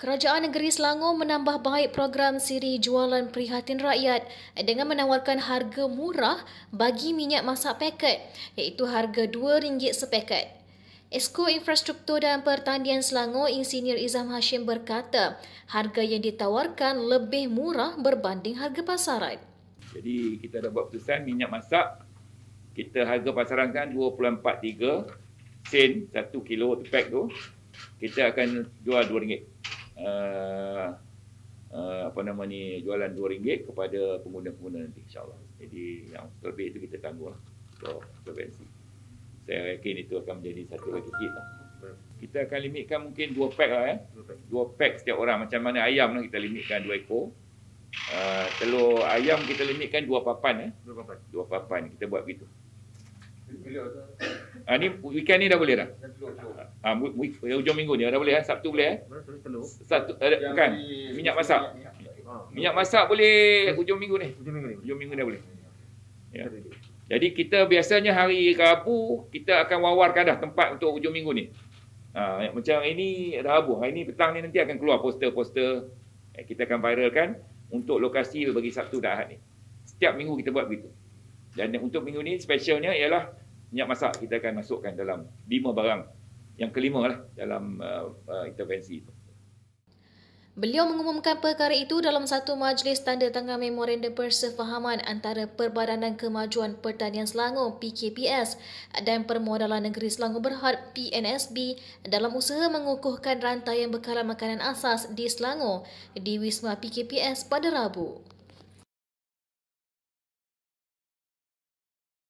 Kerajaan Negeri Selangor menambah baik program siri jualan prihatin rakyat dengan menawarkan harga murah bagi minyak masak paket iaitu harga RM2 sepaket. Esko Infrastruktur dan Pertanian Selangor Insinyur Izam Hashim berkata harga yang ditawarkan lebih murah berbanding harga pasaran. Jadi kita dah buat keputusan minyak masak kita harga pasaran kan 24.3 sen satu kilo pack tu kita akan jual RM2 Uh, uh, apa nama ni jualan RM2 kepada pengguna-pengguna nanti insyaallah. Jadi yang lebih itu kita tangguh untuk lah. intervensi. Saya yakin itu akan menjadi satu lagi kita lah. Kita akan limitkan mungkin dua pack lah ya. Eh. Dua pack setiap orang. Macam mana ayam kita limitkan dua ekor. Uh, telur ayam kita limitkan dua papan. Eh. Dua papan. Dua papan. Kita buat begitu. Ha, ni weekend ni dah boleh dah? Ha, week, eh, hujung minggu ni dah boleh eh? Sabtu boleh eh? Satu, eh, bukan. Minyak masak. Ah, minyak masak boleh hujung minggu ni. Hujung minggu dah boleh. Ya. Jadi kita biasanya hari Rabu, kita akan wawarkan dah tempat untuk hujung minggu ni. Ha, macam hari ni Rabu. Hari ni petang ni nanti akan keluar poster-poster. Eh, kita akan viralkan untuk lokasi bagi Sabtu dan Ahad ni. Setiap minggu kita buat begitu. Dan untuk minggu ni specialnya ialah minyak masak kita akan masukkan dalam lima barang yang kelima lah dalam uh, uh, intervensi itu. Beliau mengumumkan perkara itu dalam satu majlis tanda tangan memorandum persefahaman antara Perbadanan Kemajuan Pertanian Selangor PKPS dan Permodalan Negeri Selangor Berhad PNSB dalam usaha mengukuhkan rantaian bekalan makanan asas di Selangor di Wisma PKPS pada Rabu.